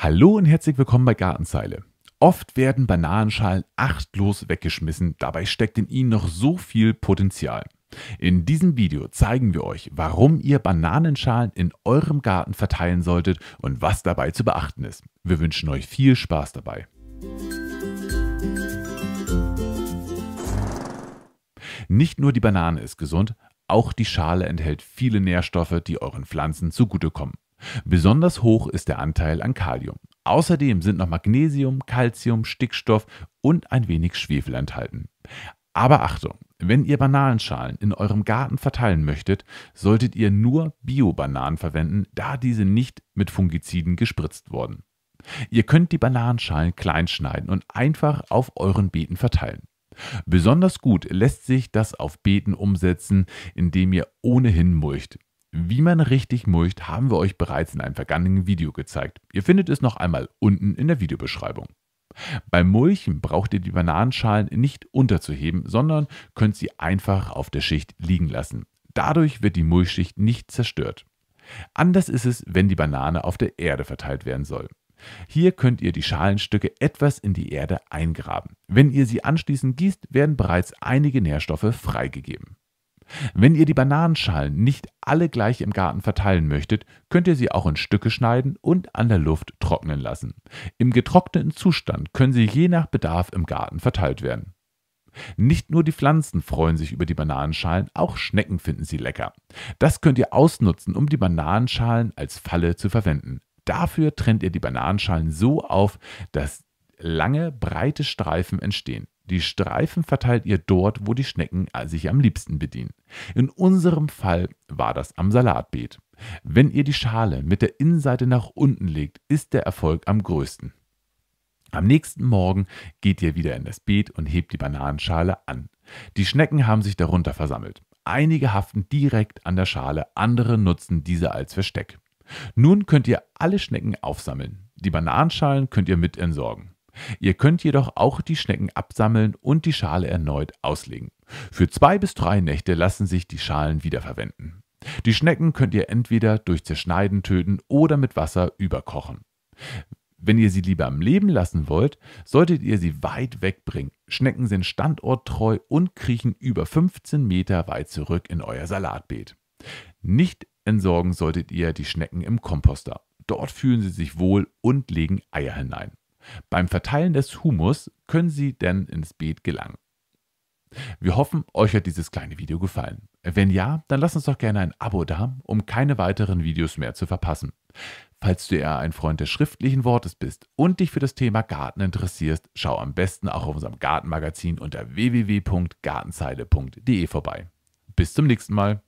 Hallo und herzlich willkommen bei Gartenzeile. Oft werden Bananenschalen achtlos weggeschmissen, dabei steckt in ihnen noch so viel Potenzial. In diesem Video zeigen wir euch, warum ihr Bananenschalen in eurem Garten verteilen solltet und was dabei zu beachten ist. Wir wünschen euch viel Spaß dabei. Nicht nur die Banane ist gesund, auch die Schale enthält viele Nährstoffe, die euren Pflanzen zugutekommen. Besonders hoch ist der Anteil an Kalium. Außerdem sind noch Magnesium, Calcium, Stickstoff und ein wenig Schwefel enthalten. Aber Achtung, wenn ihr Bananenschalen in eurem Garten verteilen möchtet, solltet ihr nur Bio-Bananen verwenden, da diese nicht mit Fungiziden gespritzt wurden. Ihr könnt die Bananenschalen klein schneiden und einfach auf euren Beeten verteilen. Besonders gut lässt sich das auf Beeten umsetzen, indem ihr ohnehin mulcht. Wie man richtig mulcht, haben wir euch bereits in einem vergangenen Video gezeigt. Ihr findet es noch einmal unten in der Videobeschreibung. Beim Mulchen braucht ihr die Bananenschalen nicht unterzuheben, sondern könnt sie einfach auf der Schicht liegen lassen. Dadurch wird die Mulchschicht nicht zerstört. Anders ist es, wenn die Banane auf der Erde verteilt werden soll. Hier könnt ihr die Schalenstücke etwas in die Erde eingraben. Wenn ihr sie anschließend gießt, werden bereits einige Nährstoffe freigegeben. Wenn ihr die Bananenschalen nicht alle gleich im Garten verteilen möchtet, könnt ihr sie auch in Stücke schneiden und an der Luft trocknen lassen. Im getrockneten Zustand können sie je nach Bedarf im Garten verteilt werden. Nicht nur die Pflanzen freuen sich über die Bananenschalen, auch Schnecken finden sie lecker. Das könnt ihr ausnutzen, um die Bananenschalen als Falle zu verwenden. Dafür trennt ihr die Bananenschalen so auf, dass lange, breite Streifen entstehen. Die Streifen verteilt ihr dort, wo die Schnecken äh, sich am liebsten bedienen. In unserem Fall war das am Salatbeet. Wenn ihr die Schale mit der Innenseite nach unten legt, ist der Erfolg am größten. Am nächsten Morgen geht ihr wieder in das Beet und hebt die Bananenschale an. Die Schnecken haben sich darunter versammelt. Einige haften direkt an der Schale, andere nutzen diese als Versteck. Nun könnt ihr alle Schnecken aufsammeln. Die Bananenschalen könnt ihr mit entsorgen. Ihr könnt jedoch auch die Schnecken absammeln und die Schale erneut auslegen. Für zwei bis drei Nächte lassen sich die Schalen wiederverwenden. Die Schnecken könnt ihr entweder durch Zerschneiden töten oder mit Wasser überkochen. Wenn ihr sie lieber am Leben lassen wollt, solltet ihr sie weit wegbringen. Schnecken sind standorttreu und kriechen über 15 Meter weit zurück in euer Salatbeet. Nicht entsorgen solltet ihr die Schnecken im Komposter. Dort fühlen sie sich wohl und legen Eier hinein. Beim Verteilen des Humus können Sie denn ins Beet gelangen. Wir hoffen, euch hat dieses kleine Video gefallen. Wenn ja, dann lasst uns doch gerne ein Abo da, um keine weiteren Videos mehr zu verpassen. Falls du eher ein Freund des schriftlichen Wortes bist und dich für das Thema Garten interessierst, schau am besten auch auf unserem Gartenmagazin unter www.gartenzeile.de vorbei. Bis zum nächsten Mal.